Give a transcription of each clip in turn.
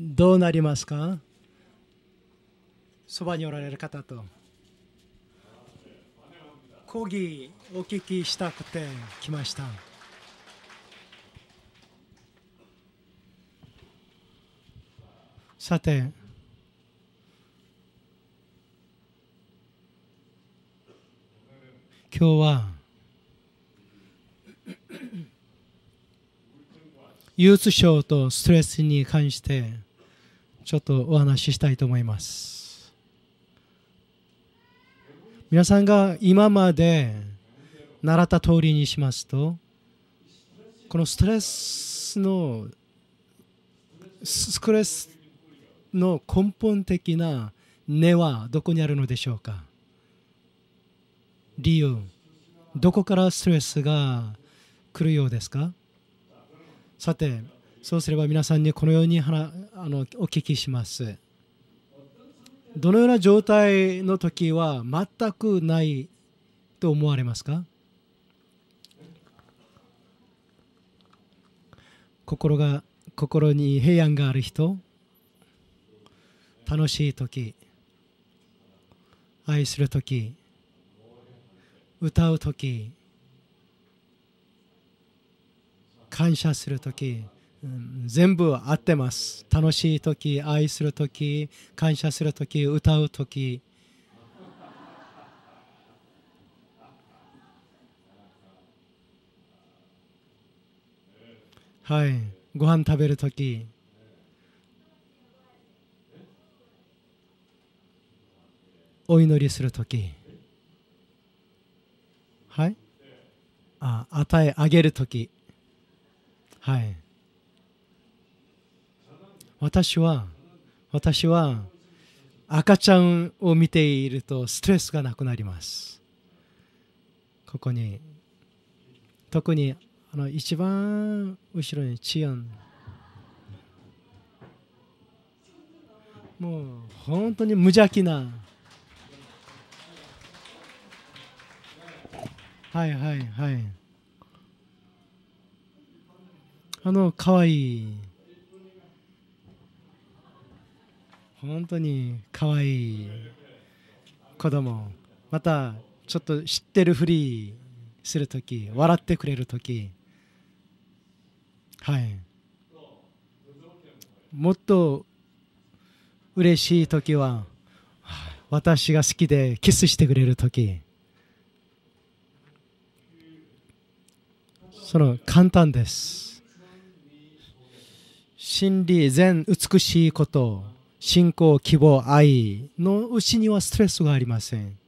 どうなりますかそばにおられる方と講義お聞きしたくて来ました。さて今日は憂鬱症とストレスに関してちょっとお話ししたいと思います皆さんが今まで習った通りにしますとこのストレスのストレスの根本的な根はどこにあるのでしょうか理由どこからストレスが来るようですかさてそうすれば皆さんにこのようにあのお聞きしますどのような状態の時は全くないと思われますか心が心に平安がある人楽しい時愛する時歌う時感謝する時全部合ってます楽しい時愛する時感謝する時歌う時はいご飯食べる時お祈りする時はいあ与えあげる時はい私は私は赤ちゃんを見ているとストレスがなくなりますここに特にあの一番後ろに治安もう本当に無邪気なはいはいはいあのかわいい本当にかわい子供またちょっと知ってるふりする時笑ってくれる時はいもっと嬉しい時は私が好きでキスしてくれる時その簡単です真理善美しいこと信仰希望愛のうちにはストレスがありません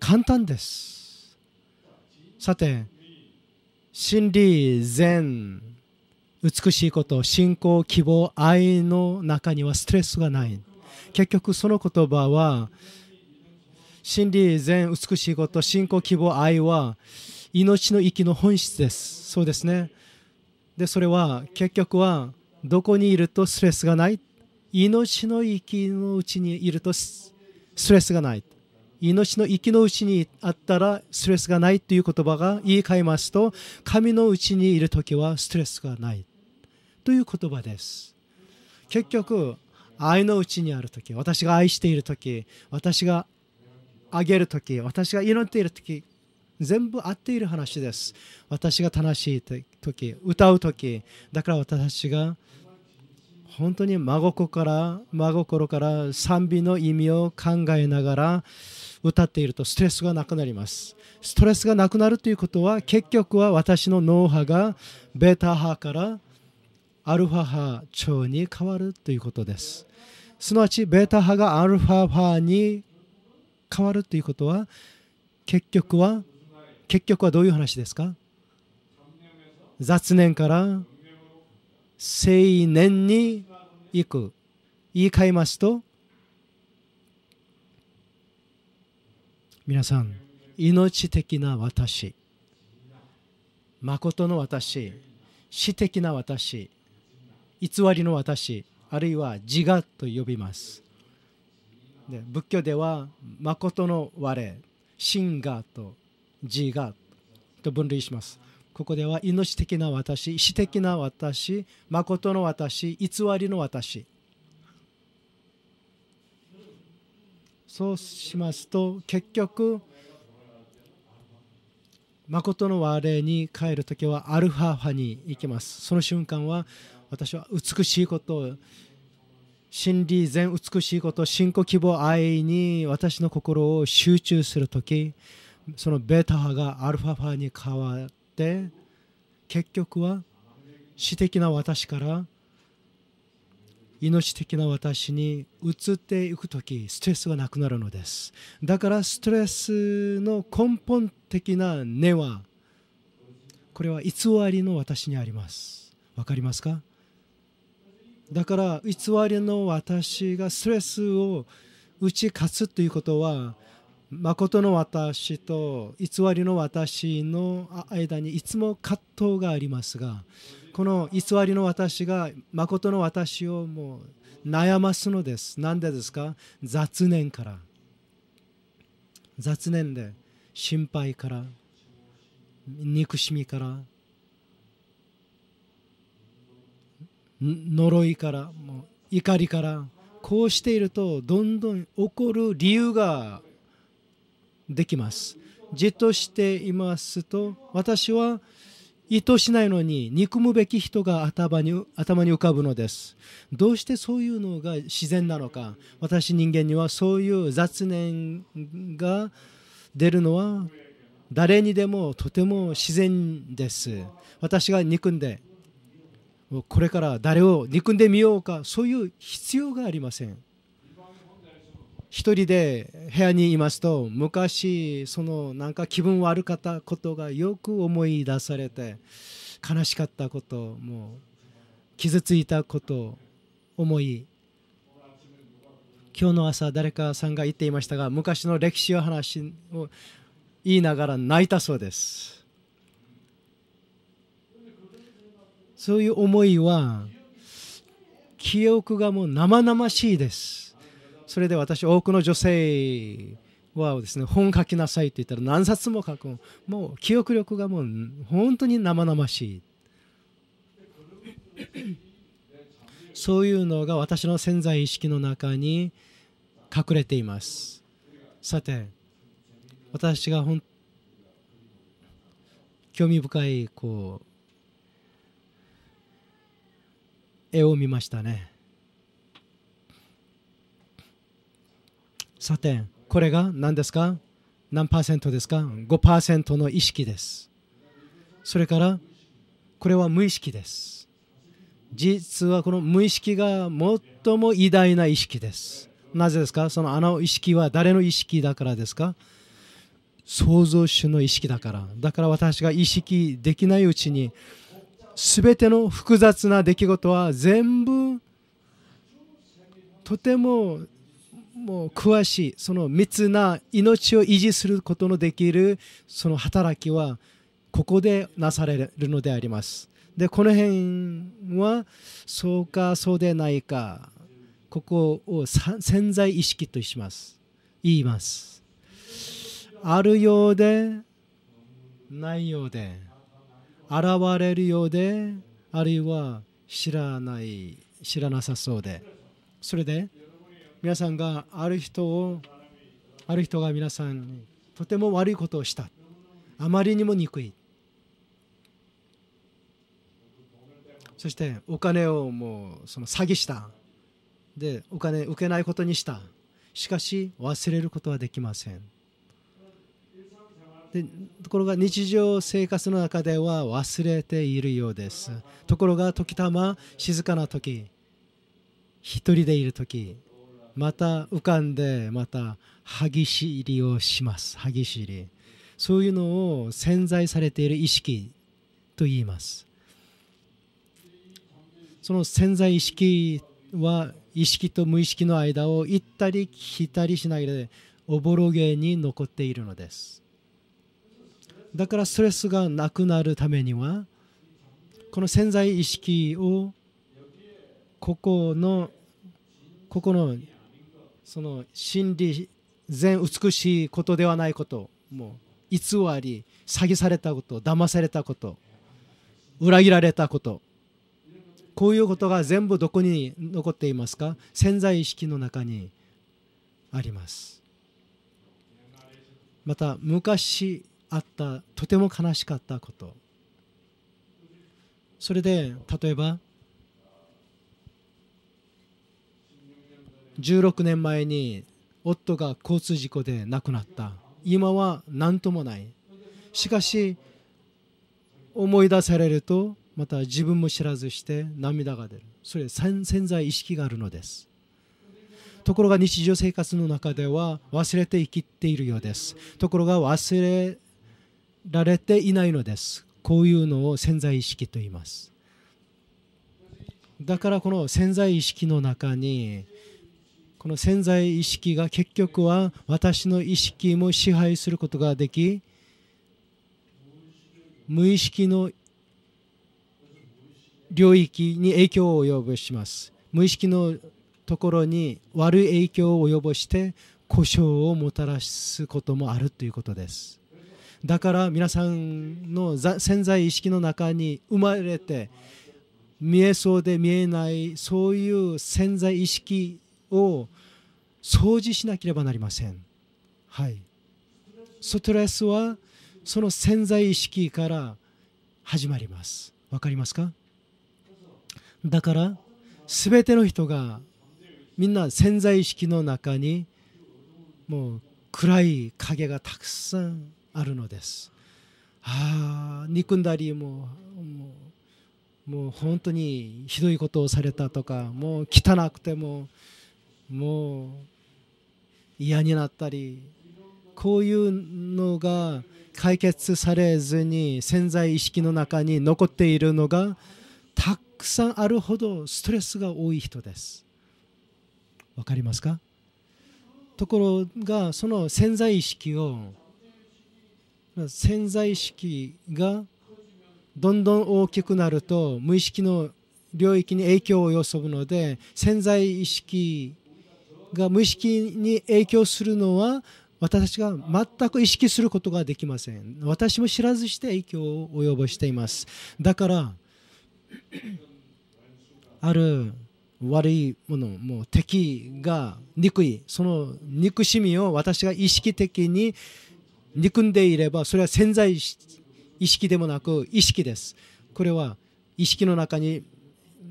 簡単ですさて真理善美しいこと信仰希望愛の中にはストレスがない結局その言葉は真理善美しいこと信仰希望愛は命の息の本質ですそうですねでそれは結局はどこにいるとストレスがない命の息のうちにいるとストレスがない命の息のうちにあったらストレスがないという言葉が言い換えますと神のうちにいる時はストレスがないという言葉です結局愛のうちにある時私が愛している時私があげる時私が祈っている時全部合っている話です私が楽しい時歌う時だから私が本当に真心から真心から賛美の意味を考えながら歌っているとストレスがなくなりますストレスがなくなるということは結局は私の脳波がベータ波からアルファ波長に変わるということですすなわちベータ波がアルファ波に変わるということは結局は結局はどういう話ですか雑念から青年に行く言い換えますと皆さん命的な私まことの私死的な私偽りの私あるいは自我と呼びますで仏教ではまことの我真我と G がと分類しますここでは命的な私死的な私誠の私偽りの私そうしますと結局誠の我に帰る時はアルファファに行きますその瞬間は私は美しいこと真理全美しいこと信仰希望愛に私の心を集中する時そのベータ派がアルファ派に変わって結局は私的な私から命的な私に移っていく時ストレスがなくなるのですだからストレスの根本的な根はこれは偽りの私にありますわかりますかだから偽りの私がストレスを打ち勝つということは誠の私と偽りの私の間にいつも葛藤がありますがこの偽りの私が誠の私をもう悩ますのです何でですか雑念から雑念で心配から憎しみから呪いからもう怒りからこうしているとどんどん起こる理由ができますじっとしていますと私は意図しないのに憎むべき人が頭に頭に浮かぶのですどうしてそういうのが自然なのか私人間にはそういう雑念が出るのは誰にでもとても自然です私が憎んでこれから誰を憎んでみようかそういう必要がありません一人で部屋にいますと昔そのなんか気分悪かったことがよく思い出されて悲しかったこともう傷ついたことを思い今日の朝誰かさんが言っていましたが昔の歴史を話を言いながら泣いたそうですそういう思いは記憶がもう生々しいですそれで私多くの女性はですね本書きなさいって言ったら何冊も書くもう記憶力がもう本当に生々しいそういうのが私の潜在意識の中に隠れていますさて私が本興味深いこう絵を見ましたねさて、これが何ですか何パーセントですか ?5% の意識です。それから、これは無意識です。実はこの無意識が最も偉大な意識です。なぜですかそのあの意識は誰の意識だからですか創造主の意識だから。だから私が意識できないうちに、全ての複雑な出来事は全部とてももう詳しいその密な命を維持することのできるその働きはここでなされるのであります。でこの辺はそうかそうでないかここを潜在意識とします言います。あるようでないようで現れるようであるいは知らない知らなさそうでそれで皆さんがある人をある人が皆さんにとても悪いことをしたあまりにも憎いそしてお金をもうその詐欺したでお金受けないことにしたしかし忘れることはできませんでところが日常生活の中では忘れているようですところが時たま静かな時一人でいる時また浮かんでまた歯ぎしりをします歯ぎしりそういうのを潜在されている意識と言いますその潜在意識は意識と無意識の間を行ったり来たりしないでおぼろげに残っているのですだからストレスがなくなるためにはこの潜在意識をここのここのその真理全美しいことではないこともう偽り詐欺されたこと騙されたこと裏切られたことこういうことが全部どこに残っていますか潜在意識の中にありますまた昔あったとても悲しかったことそれで例えば16年前に夫が交通事故で亡くなった今は何ともないしかし思い出されるとまた自分も知らずして涙が出るそれ潜在意識があるのですところが日常生活の中では忘れて生きているようですところが忘れられていないのですこういうのを潜在意識と言いますだからこの潜在意識の中にこの潜在意識が結局は私の意識も支配することができ無意識の領域に影響を及ぼします無意識のところに悪い影響を及ぼして故障をもたらすこともあるということですだから皆さんの潜在意識の中に生まれて見えそうで見えないそういう潜在意識を掃除しなければなりません。はい、ストレスはその潜在意識から始まります。わかりますかだから全ての人がみんな潜在意識の中にもう暗い影がたくさんあるのです。ああ憎んだりもうもう本当にひどいことをされたとかもう汚くてももう嫌になったりこういうのが解決されずに潜在意識の中に残っているのがたくさんあるほどストレスが多い人ですわかりますかところがその潜在意識を潜在意識がどんどん大きくなると無意識の領域に影響を及ぼすので潜在意識が無意識に影響するのは私が全く意識することができません私も知らずして影響を及ぼしていますだからある悪いものもう敵が憎いその憎しみを私が意識的に憎んでいればそれは潜在意識でもなく意識ですこれは意識の中に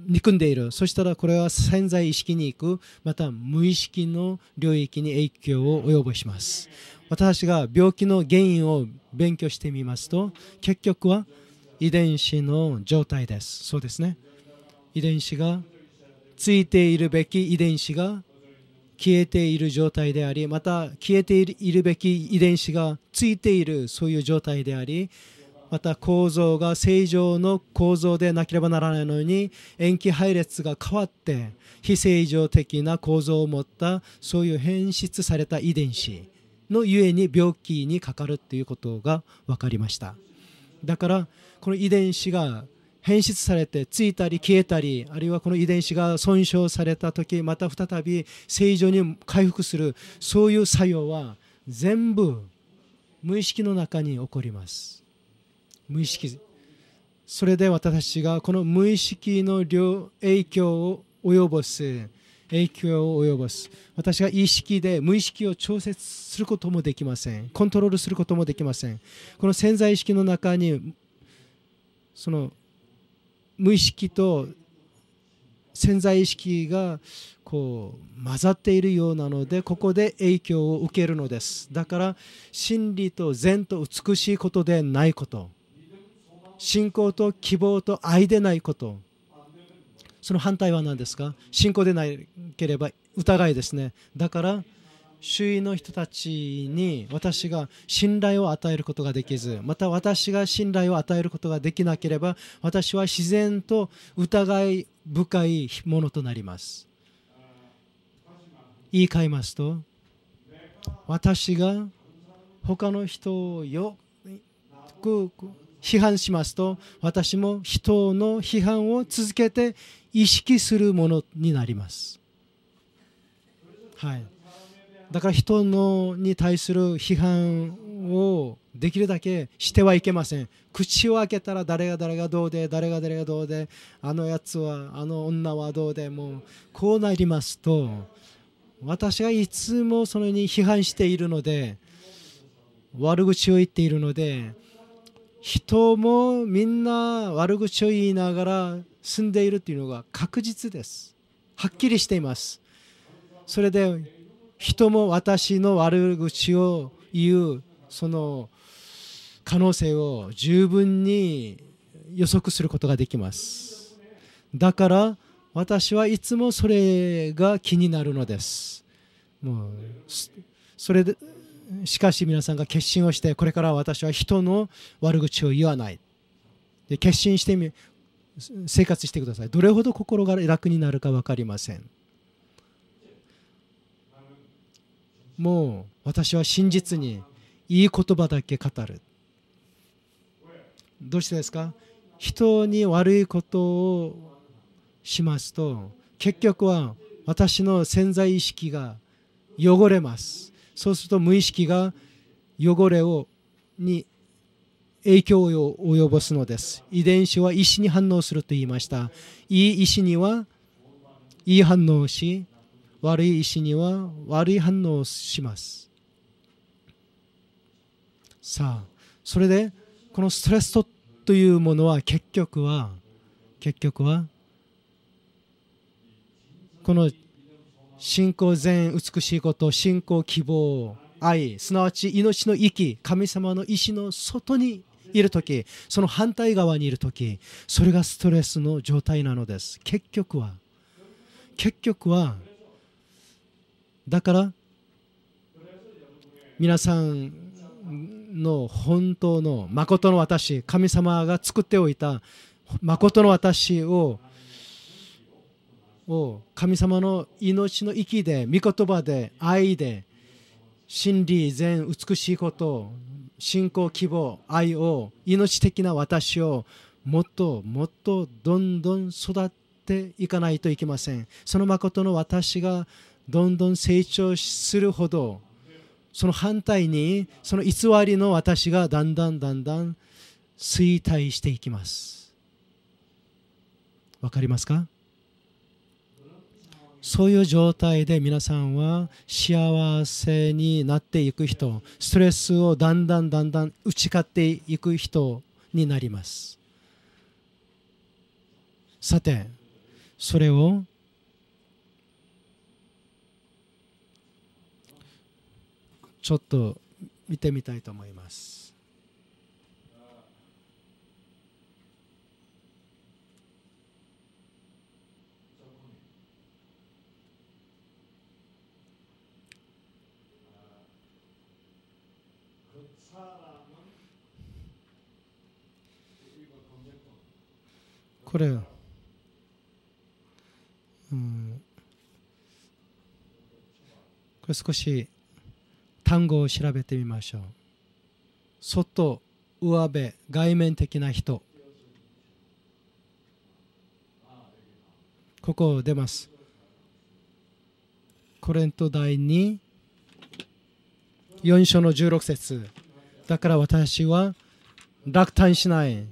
憎んでいるそしたらこれは潜在意識に行くまた無意識の領域に影響を及ぼします私が病気の原因を勉強してみますと結局は遺伝子の状態ですそうですね遺伝子がついているべき遺伝子が消えている状態でありまた消えているべき遺伝子がついているそういう状態でありまた構造が正常の構造でなければならないのに塩基配列が変わって非正常的な構造を持ったそういう変質された遺伝子のゆえに病気にかかるということが分かりましただからこの遺伝子が変質されてついたり消えたりあるいはこの遺伝子が損傷された時また再び正常に回復するそういう作用は全部無意識の中に起こります無意識それで私たちがこの無意識の影響を及ぼす影響を及ぼす私が意識で無意識を調節することもできませんコントロールすることもできませんこの潜在意識の中にその無意識と潜在意識がこう混ざっているようなのでここで影響を受けるのですだから真理と善と美しいことでないこと信仰と希望と愛でないことその反対は何ですか信仰でなければ疑いですねだから周囲の人たちに私が信頼を与えることができずまた私が信頼を与えることができなければ私は自然と疑い深いものとなります言い換えますと私が他の人をよく批判しますと私も人の批判を続けて意識するものになります。はい、だから人のに対する批判をできるだけしてはいけません。口を開けたら誰が誰がどうで、誰が誰がどうで、あのやつは、あの女はどうで、もうこうなりますと、私がいつもそれに批判しているので、悪口を言っているので、人もみんな悪口を言いながら住んでいるというのが確実です。はっきりしています。それで人も私の悪口を言うその可能性を十分に予測することができます。だから私はいつもそれが気になるのです。もうそれでしかし皆さんが決心をしてこれから私は人の悪口を言わないで決心してみ生活してくださいどれほど心が楽になるか分かりませんもう私は真実にいい言葉だけ語るどうしてですか人に悪いことをしますと結局は私の潜在意識が汚れますそうすると無意識が汚れをに影響を及ぼすのです遺伝子は意思に反応すると言いましたいい意思にはいい反応をし悪い意思には悪い反応をしますさあそれでこのストレスというものは結局は結局はこの信仰善美しいこと信仰希望愛すなわち命の息神様の意志の外にいる時その反対側にいる時それがストレスの状態なのです結局は結局はだから皆さんの本当の誠の私神様が作っておいた誠の私をを神様の命の息で、御言葉で、愛で、真理、善、美しいこと、信仰、希望、愛を、命的な私をもっともっとどんどん育っていかないといけません。その誠の私がどんどん成長するほど、その反対に、その偽りの私がだんだんだんだん衰退していきます。わかりますかそういう状態で皆さんは幸せになっていく人ストレスをだんだんだんだん打ち勝っていく人になりますさてそれをちょっと見てみたいと思いますこれ、少し単語を調べてみましょう外上辺外面的な人ここ出ますコレント第2 4章の16節だから私は落胆しない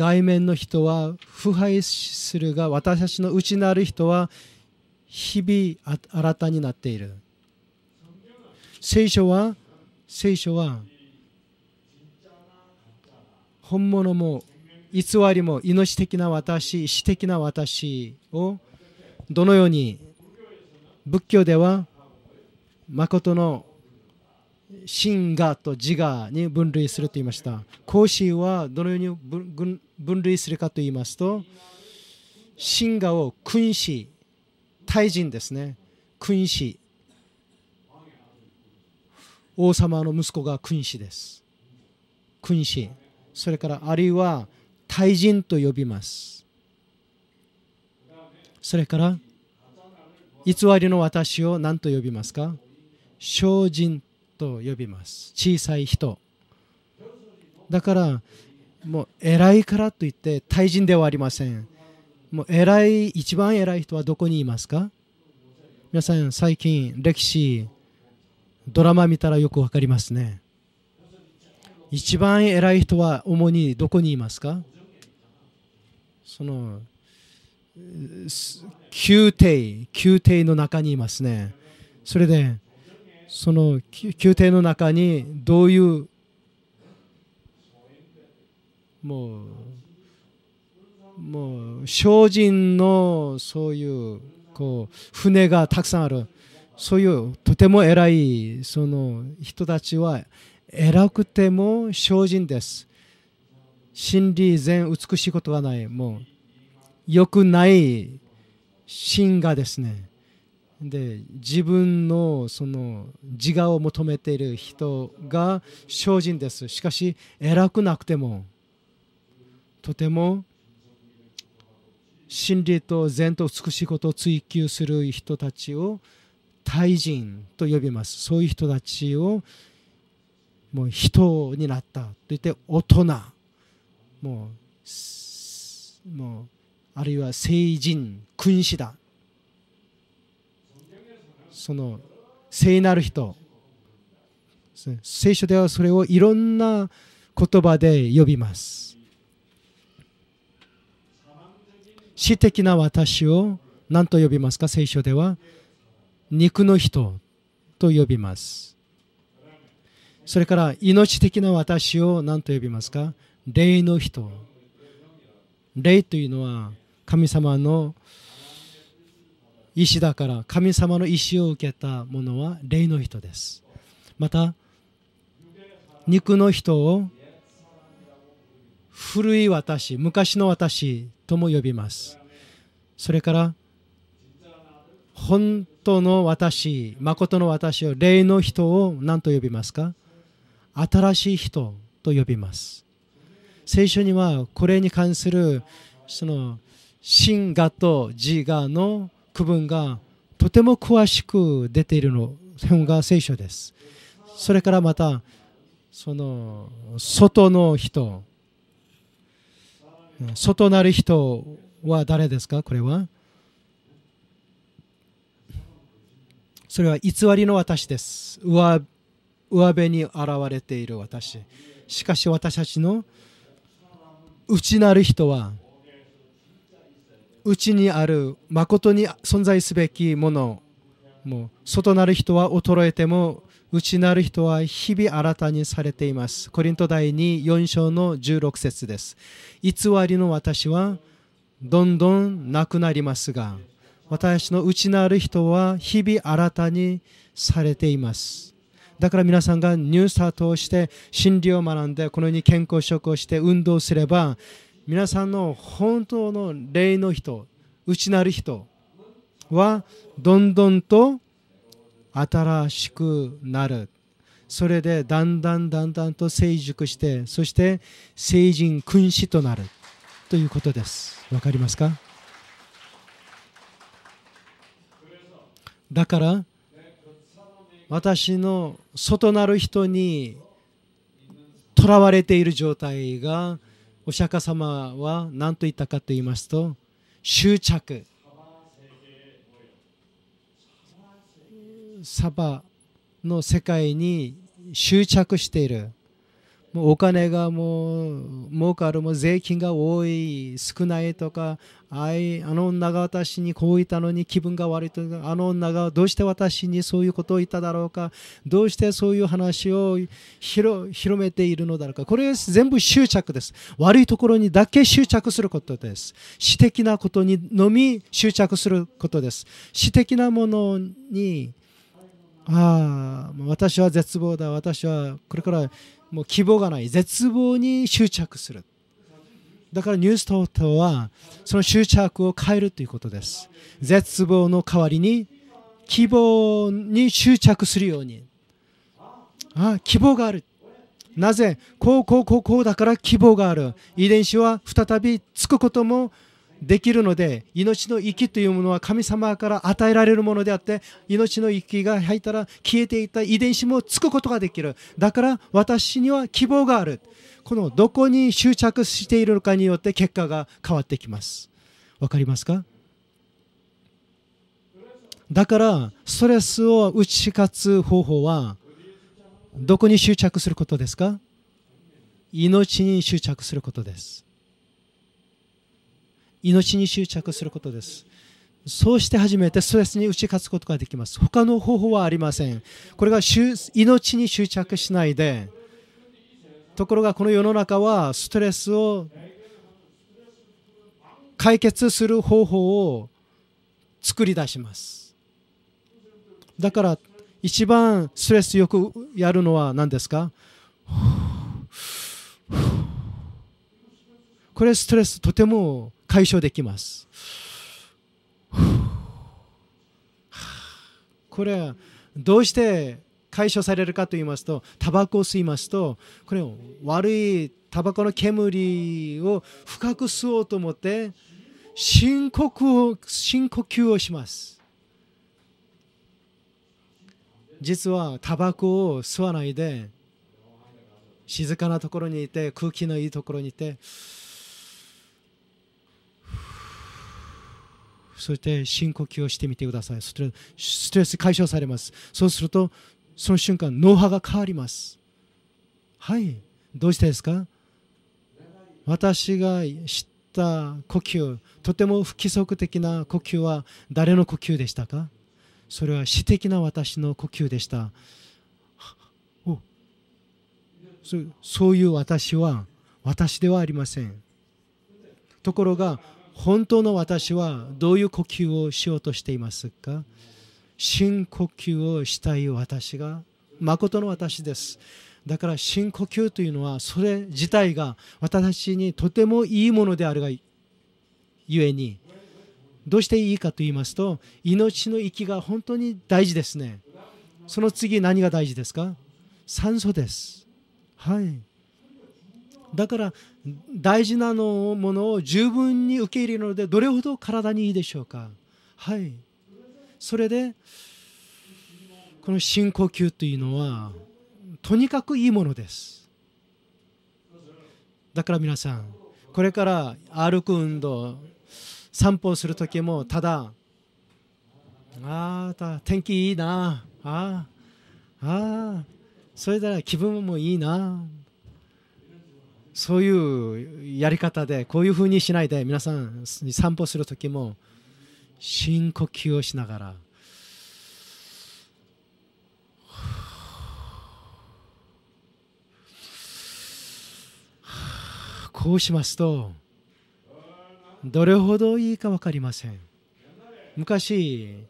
外面の人は腐敗するが私たちの内なる人は日々新たになっている聖書は聖書は本物も偽りも命的な私死的な私をどのように仏教では誠の神我と自我に分類すると言いました。孔子はどのように分類するかと言いますと、神我を君子、大臣ですね。君子。王様の息子が君子です。君子。それからあるいは大臣と呼びます。それから偽りの私を何と呼びますか精進と呼びます小さい人だからもう偉いからといって対人ではありませんもう偉い一番偉い人はどこにいますか皆さん最近歴史ドラマ見たらよく分かりますね一番偉い人は主にどこにいますかその宮廷宮廷の中にいますねそれでその宮廷の中にどういうもうもう精進のそういうこう船がたくさんあるそういうとても偉いその人たちは偉くても精進です真理全美しいことはないもう良くない神がですねで自分のその自我を求めている人が精進ですしかし偉くなくてもとても真理と善と美しいことを追求する人たちを対人と呼びますそういう人たちをもう人になったといって大人もうもうあるいは成人君子だその聖なる人聖書ではそれをいろんな言葉で呼びます私的な私を何と呼びますか聖書では肉の人と呼びますそれから命的な私を何と呼びますか霊の人霊というのは神様の石だから神様の意志を受けた者は霊の人ですまた肉の人を古い私昔の私とも呼びますそれから本当の私誠の私を霊の人を何と呼びますか新しい人と呼びます聖書にはこれに関するその真我と自我の区分がとても詳しく出ているのが聖書です。それからまたその外の人外なる人は誰ですかこれはそれは偽りの私です上辺に現れている私しかし私たちの内なる人はうちにある誠に存在すべきものもう外なる人は衰えても内なる人は日々新たにされています。コリント第24章の16節です。偽りの私はどんどんなくなりますが私の内なる人は日々新たにされています。だから皆さんがニュースタートをして真理を学んでこのように健康食をして運動すれば皆さんの本当の霊の人内なる人はどんどんと新しくなるそれでだんだんだんだんと成熟してそして成人君子となるということですわかりますかだから私の外なる人にとらわれている状態がお釈迦様は何と言ったかと言いますと執着サバの世界に執着しているもうお金がもう儲かるも税金が多い少ないとかあいあの女が私にこう言ったのに気分が悪いとかあの女がどうして私にそういうことを言っただろうかどうしてそういう話を広めているのだろうかこれ全部執着です悪いところにだけ執着することです私的なことにのみ執着することです私的なものにああ私は絶望だ私はこれからもう希望がない絶望に執着するだからニュース等はその執着を変えるということです絶望の代わりに希望に執着するようにあ希望があるなぜこうこうこうこうだから希望がある遺伝子は再びつくこともできるので命の息というものは神様から与えられるものであって命の息が入ったら消えていた遺伝子もつくことができるだから私には希望があるこのどこに執着しているかによって結果が変わってきますわかりますかだからストレスを打ち勝つ方法はどこに執着することですか命に執着することです命に執着することですそうして初めてストレスに打ち勝つことができます他の方法はありませんこれが命に執着しないでところがこの世の中はストレスを解決する方法を作り出しますだから一番ストレスよくやるのは何ですかこれストレスとても解消できます。これはどうして解消されるかと言いますとタバコを吸いますとこれ悪いタバコの煙を深く吸おうと思って深呼吸を深呼吸をします実はタバコを吸わないで静かなところにいて空気のいいところにいてそして深呼吸をしてみてください。ストレストレス解消されます。そうすると、その瞬間、脳波が変わります。はい、どうしてですか私が知った呼吸、とても不規則的な呼吸は誰の呼吸でしたかそれは私的な私の呼吸でした。そういう私は私ではありません。ところが本当の私はどういう呼吸をしようとしていますか深呼吸をしたい私が誠の私です。だから深呼吸というのはそれ自体が私にとてもいいものであるがゆえにどうしていいかと言いますと命の息が本当に大事ですね。その次何が大事ですか酸素です。はい。だから大事なのものを十分に受け入れるのでどれほど体にいいでしょうかはいそれでこの深呼吸というのはとにかくいいものですだから皆さんこれから歩く運動散歩をする時もただああ天気いいなああそれなら気分もいいなそういうやり方でこういうふうにしないで皆さん散歩する時も深呼吸をしながらこうしますとどれほどいいか分かりません昔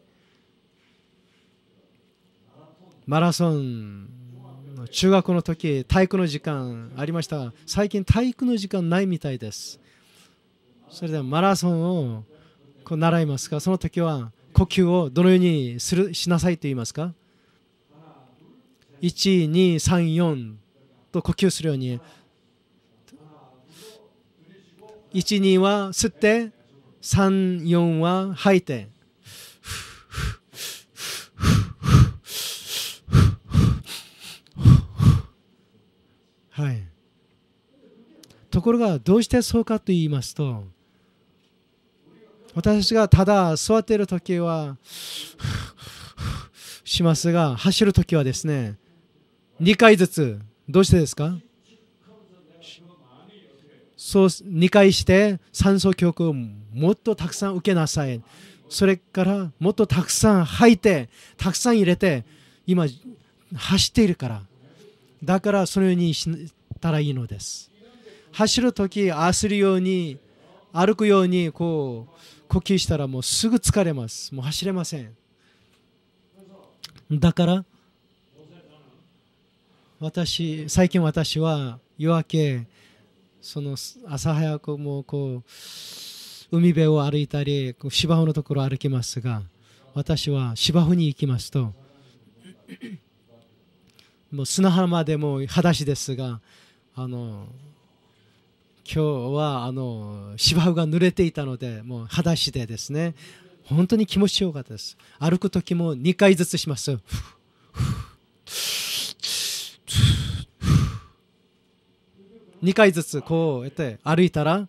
マラソン中学の時体育の時間ありましたが最近体育の時間ないみたいですそれではマラソンをこう習いますかその時は呼吸をどのようにするしなさいと言いますか1234と呼吸するように12は吸って34は吐いてはい、ところがどうしてそうかと言いますと私がただ座っている時は しますが走る時はですね2回ずつどうしてですかそう2回して酸素強をもっとたくさん受けなさいそれからもっとたくさん吐いてたくさん入れて今走っているからだからそのようにしたらいいのです走る時焦るように歩くようにこう呼吸したらもうすぐ疲れますもう走れませんだから私最近私は夜明けその朝早くもこう海辺を歩いたり芝生のところを歩きますが私は芝生に行きますともう砂浜でも裸足ですがあの今日はあの芝生が濡れていたのでもう裸足でですね本当に気持ちよかったです歩く時も2回ずつします2回ずつこうやって歩いたら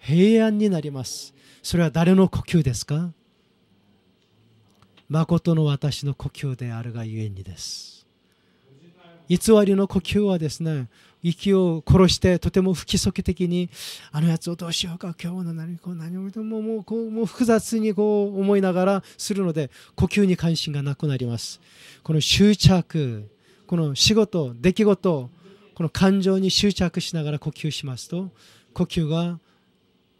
平安になりますそれは誰の呼吸ですか誠の私の呼吸であるがゆえにです偽りの呼吸はですね息を殺してとても不規則的にあのやつをどうしようか今日の何こう何をももうこうもう複雑にこう思いながらするので呼吸に関心がなくなりますこの執着この仕事出来事この感情に執着しながら呼吸しますと呼吸が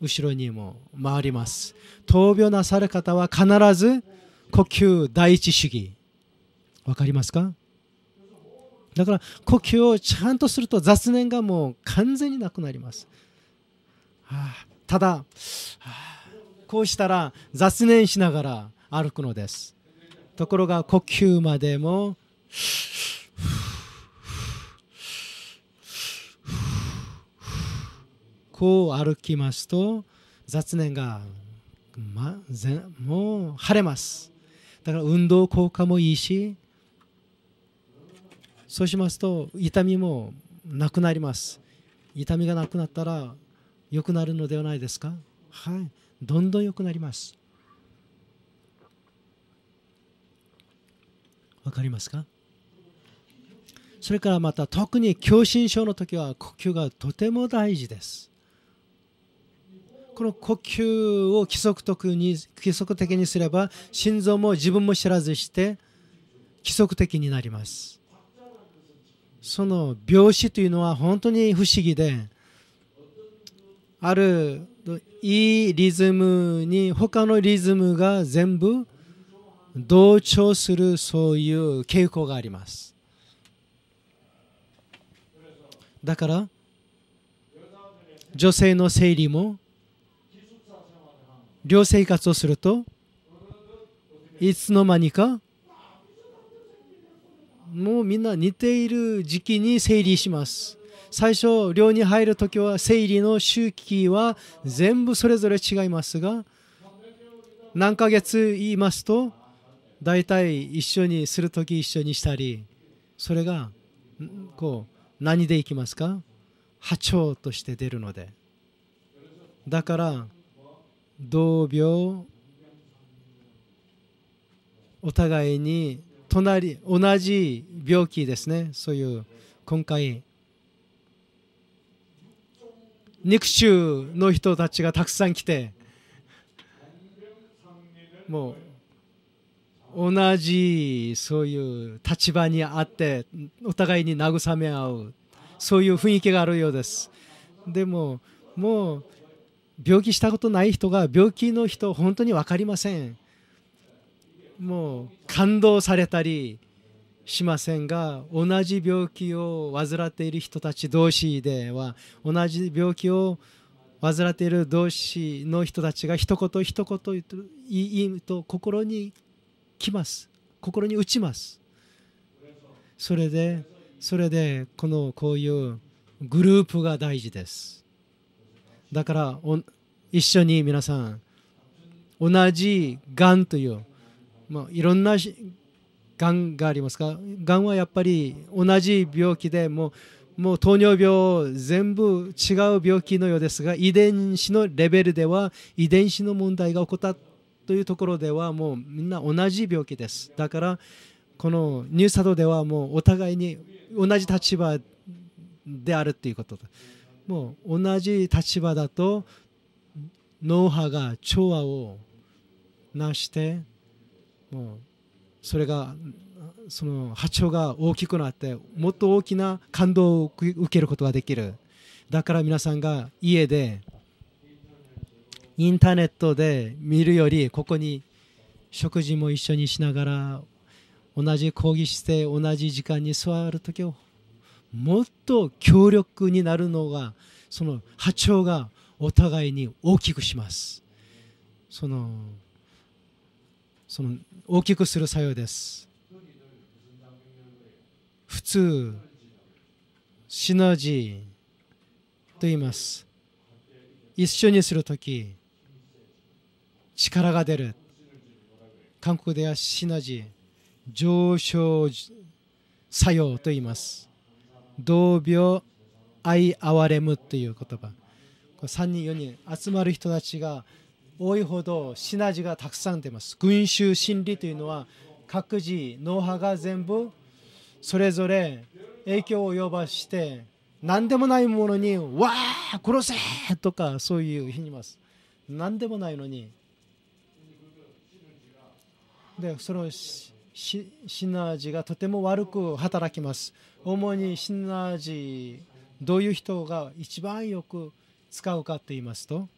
後ろにも回ります闘病なさる方は必ず呼吸第一主義わかりますかだから呼吸をちゃんとすると雑念がもう完全になくなります。はあ、ただ、はあ、こうしたら雑念しながら歩くのです。ところが呼吸までもこう歩きますと雑念が、ま、もう晴れますだから運動効果もいいしそうしますと痛みもなくなります痛みがなくなったら良くなるのではないですかはいどんどん良くなりますわかりますかそれからまた特に狭心症の時は呼吸がとても大事ですこの呼吸を規則的に規則的にすれば心臓も自分も知らずして規則的になりますその病死というのは本当に不思議であるいいリズムに他のリズムが全部同調するそういう傾向がありますだから女性の生理も寮生活をするといつの間にかもうみんな似ている時期に整理します最初寮に入る時は整理の周期は全部それぞれ違いますが何ヶ月言いますと大体一緒にする時一緒にしたりそれがこう何でいきますか波長として出るのでだから同病お互いに隣同じ病気ですねそういう今回肉臭の人たちがたくさん来てもう同じそういう立場にあってお互いに慰め合うそういう雰囲気があるようですでももう病気したことない人が病気の人本当に分かりませんもう感動されたりしませんが同じ病気を患っている人たち同士では同じ病気を患っている同士の人たちが一言一言言うと心に来ます心に打ちますそれでそれでこのこういうグループが大事ですだから一緒に皆さん同じがんというまあ、いろんながんがありますががんはやっぱり同じ病気でももう糖尿病全部違う病気のようですが遺伝子のレベルでは遺伝子の問題が起こったというところではもうみんな同じ病気ですだからこのニューサドではもうお互いに同じ立場であるということもう同じ立場だと脳波が調和をなしてもうそれがその波長が大きくなってもっと大きな感動を受けることができるだから皆さんが家でインターネットで見るよりここに食事も一緒にしながら同じ講義して同じ時間に座る時をもっと強力になるのがその波長がお互いに大きくします。そのその大きくする作用です普通シナジーと言います一緒にする時力が出る韓国ではシナジー上昇作用と言います同病愛憐れむという言葉これ3人4人集まる人たちが多いほどシナジーがたくさん出ます群衆心理というのは各自脳波が全部それぞれ影響を及ばして何でもないものに「わあ殺せ!」とかそういう日にいます何でもないのにでそのシナジーがとても悪く働きます主にシナジーどういう人が一番よく使うかと言いますと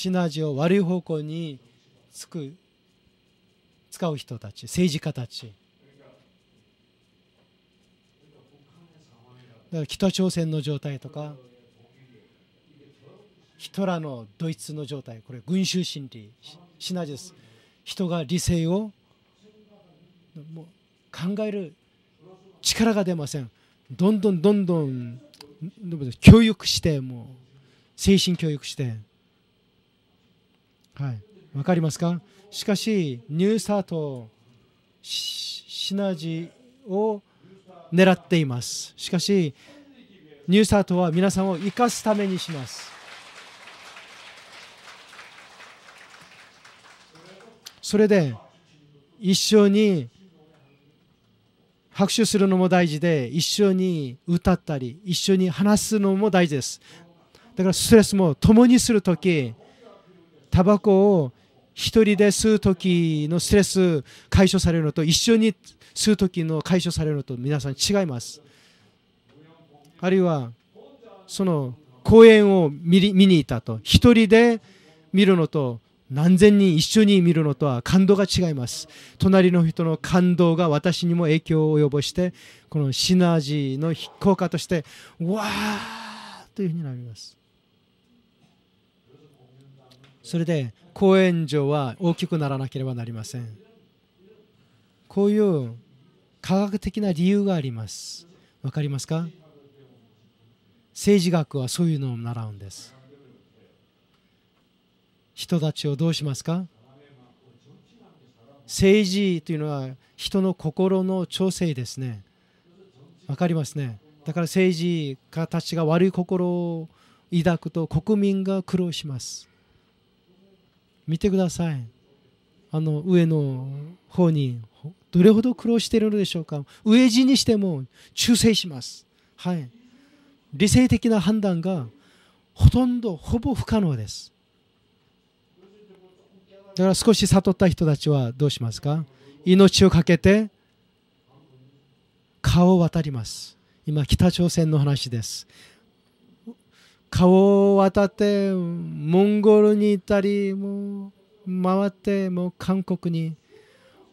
シナジーを悪い方向につく使う人たち政治家たちだから北朝鮮の状態とかヒトラーのドイツの状態これ群衆心理シナジーです人が理性をもう考える力が出ませんどんどんどんどん教育してもう精神教育して。はい、わかりますかしかし、ニュースタートシナジーを狙っています。しかし、ニュースタートは皆さんを生かすためにします。それで、一緒に拍手するのも大事で、一緒に歌ったり、一緒に話すのも大事です。だからストレスも共にするとき、タバコを一人で吸う時のストレス解消されるのと一緒に吸う時の解消されるのと皆さん違いますあるいはその公演を見に行ったと一人で見るのと何千人一緒に見るのとは感動が違います隣の人の感動が私にも影響を及ぼしてこのシナジーの効果としてわーというふうになりますそれで講演場は大きくならなければなりませんこういう科学的な理由がありますわかりますか政治学はそういうのを習うんです人たちをどうしますか政治というのは人の心の調整ですねわかりますねだから政治家たちが悪い心を抱くと国民が苦労します見てくださいあの上の方にどれほど苦労しているのでしょうか飢え死にしても忠誠しますはい理性的な判断がほとんどほぼ不可能ですだから少し悟った人たちはどうしますか命を懸けて川を渡ります今北朝鮮の話です顔を渡ってモンゴルに行ったりもう回ってもう韓国に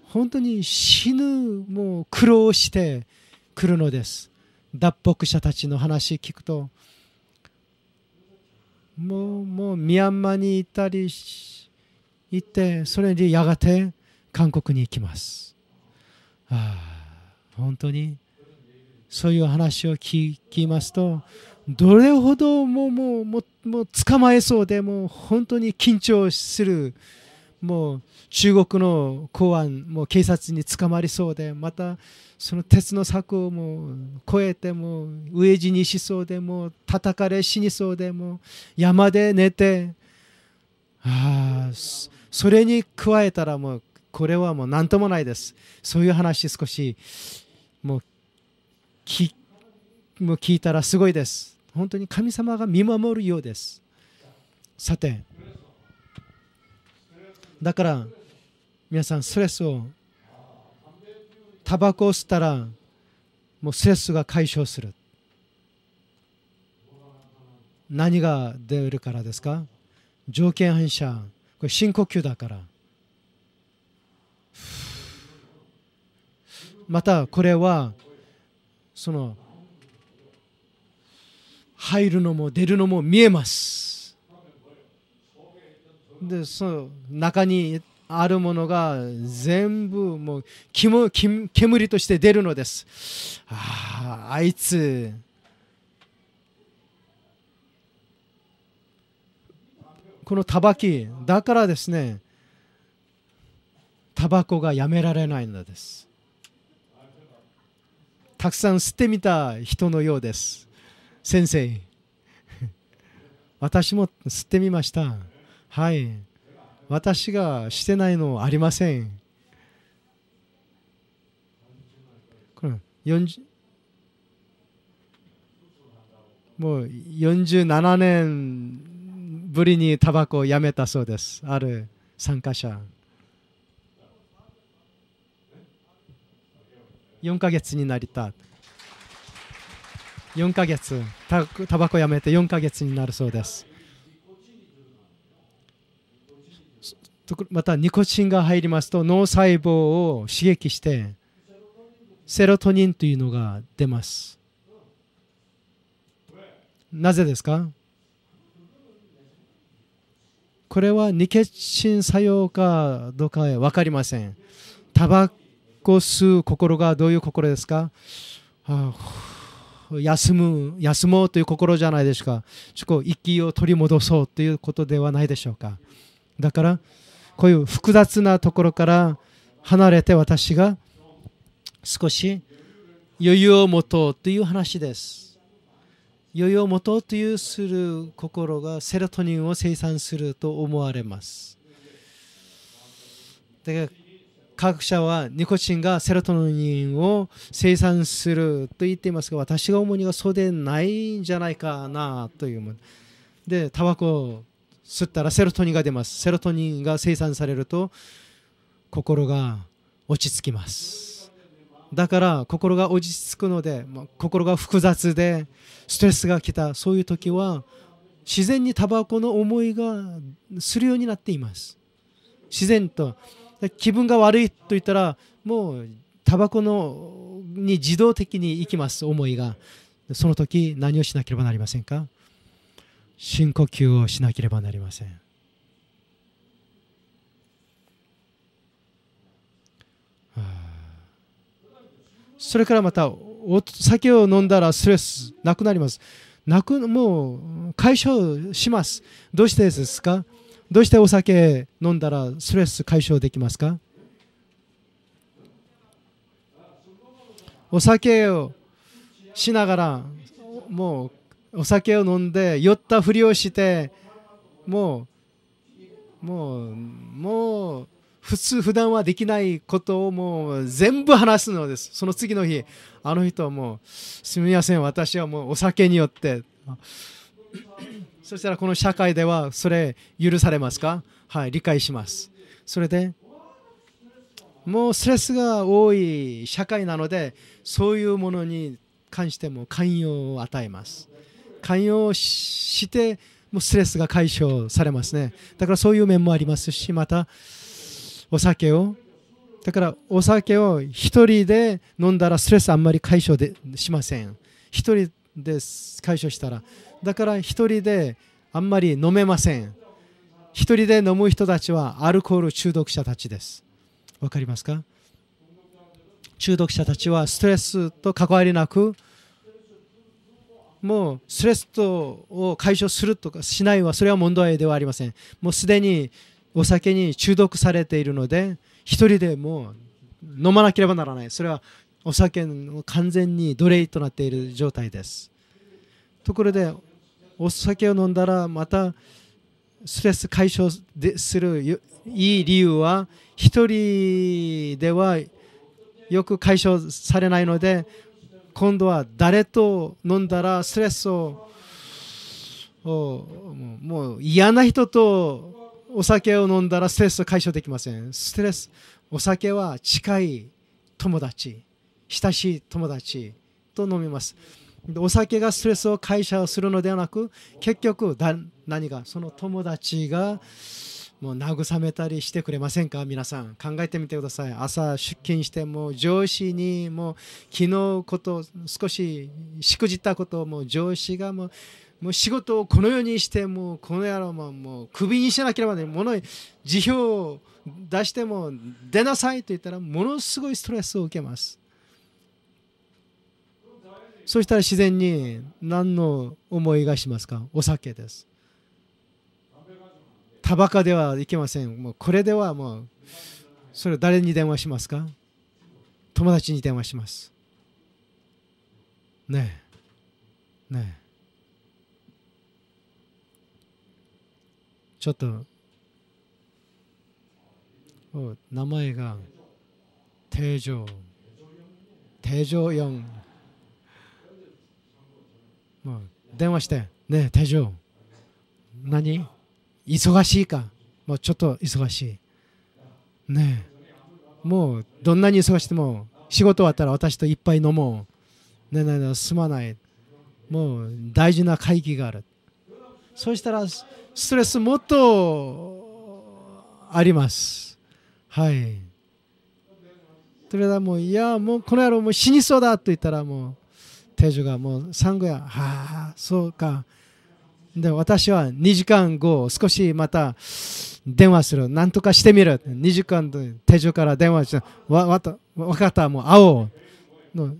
本当に死ぬもう苦労してくるのです脱北者たちの話聞くともうもうミャンマーに行ったり行ってそれでやがて韓国に行きますああ本当にそういう話を聞きますとどれほどもうもうももう捕まえそうでもう本当に緊張するもう中国の公安もう警察に捕まりそうでまたその鉄の柵をもう越えても飢え死にしそうでもう叩かれ死にそうでも山で寝てあそれに加えたらもうこれはもう何ともないですそういう話少しもうきもう聞いたらすごいです本当に神様が見守るようですさてだから皆さんストレスをタバコを吸ったらもうストレスが解消する何が出るからですか条件反射これ深呼吸だからまたこれはその入るのも出るのも見えますでその中にあるものが全部もう煙として出るのですあああいつこのたばきだからですねタバコがやめられないのですたくさん吸ってみた人のようです先生私も吸ってみましたはい私がしてないのありませんこれ40もう47年ぶりにタバコをやめたそうですある参加者4ヶ月になりた4ヶ月タバコやめて4ヶ月になるそうですまたニコチンが入りますと脳細胞を刺激してセロトニンというのが出ますなぜですかこれはニケチン作用かどうか分かりませんタバコ吸う心がどういう心ですか、あ休む休もうという心じゃないですかっと息を取り戻そうということではないでしょうかだからこういう複雑なところから離れて私が少し余裕を持とうという話です余裕を持とうというする心がセロトニンを生産すると思われますだから科学者はニコチンがセロトニンを生産すると言っていますが私が主にはそうでないんじゃないかなというものでタバコを吸ったらセロトニンが出ますセロトニンが生産されると心が落ち着きますだから心が落ち着くので心が複雑でストレスが来たそういう時は自然にタバコの思いがするようになっています自然と気分が悪いと言ったらもうタバコのに自動的に行きます思いがその時何をしなければなりませんか深呼吸をしなければなりませんそれからまたお酒を飲んだらストレスなくなりますなくもう解消しますどうしてですかどうしてお酒飲んだらストレス解消できますかお酒をしながらもうお酒を飲んで酔ったふりをしてもうもうもう普通普段はできないことをもう全部話すのですその次の日あの人はもうすみません私はもうお酒によってそしたらこの社会ではそれ許されますかはい、理解します。それでもうストレスが多い社会なのでそういうものに関しても寛容を与えます。寛容してもうストレスが解消されますね。だからそういう面もありますし、またお酒を、だからお酒を1人で飲んだらストレスあんまり解消でしません。1人で解消したらだから一人であんまり飲めません一人で飲む人たちはアルコール中毒者たちですわかりますか中毒者たちはストレスと関わりなくもうストレスを解消するとかしないはそれは問題ではありませんもうすでにお酒に中毒されているので一人でも飲まなければならないそれはお酒の完全に奴隷となっている状態ですところでお酒を飲んだらまたストレス解消するいい理由は1人ではよく解消されないので今度は誰と飲んだらストレスをもう嫌な人とお酒を飲んだらストレス解消できませんストレスお酒は近い友達親しい友達と飲みますお酒がストレスを解消するのではなく結局だ何がその友達がもう慰めたりしてくれませんか皆さん考えてみてください朝出勤しても上司にもう昨日こと少ししくじったことをもう上司がもうもう仕事をこのようにしてもうこの野郎ももうクビにしなければねもの辞表を出しても出なさいと言ったらものすごいストレスを受けますそしたら自然に何の思いがしますかお酒です。タバカではいけません。もうこれではもう、それ誰に電話しますか友達に電話します。ねえ。ねえ。ちょっと、名前が、定常。定常4。もう電話して「ねえ大丈夫何忙しいかもうちょっと忙しいねえもうどんなに忙しくても仕事終わったら私といっぱい飲もうねえねえねえすまないもう大事な会議があるそうしたらストレスもっとありますはいそれだもういやもうこの野郎もう死にそうだと言ったらもう手順がもう産後や、はあ、そうか。で、私は2時間後、少しまた電話する。なんとかしてみる。2時間手順から電話して、わ、わた、かった、もう会おう。の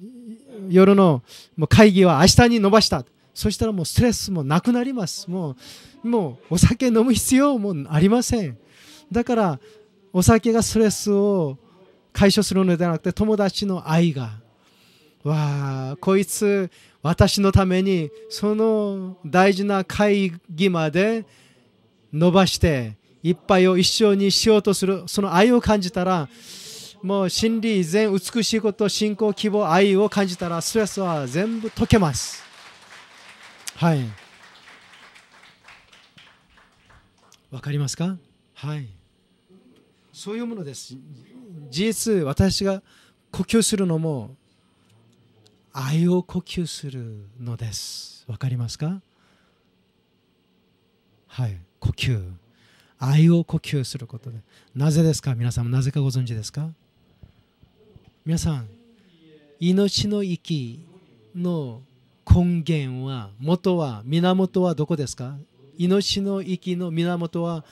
夜のもう会議は明日に伸ばした。そしたらもうストレスもなくなります。もう、もうお酒飲む必要もありません。だから、お酒がストレスを解消するのではなくて、友達の愛が。わあこいつ私のためにその大事な会議まで伸ばして一杯を一生にしようとするその愛を感じたらもう真理全美しいこと信仰希望愛を感じたらストレスは全部解けますはいわかりますかはいそういうものです事実私が呼吸するのも愛を呼吸するのですわかりますかはい呼吸愛を呼吸することでなぜですか皆さんなぜかご存知ですか皆さん命の息の根源は元は源はどこですか命の息の源は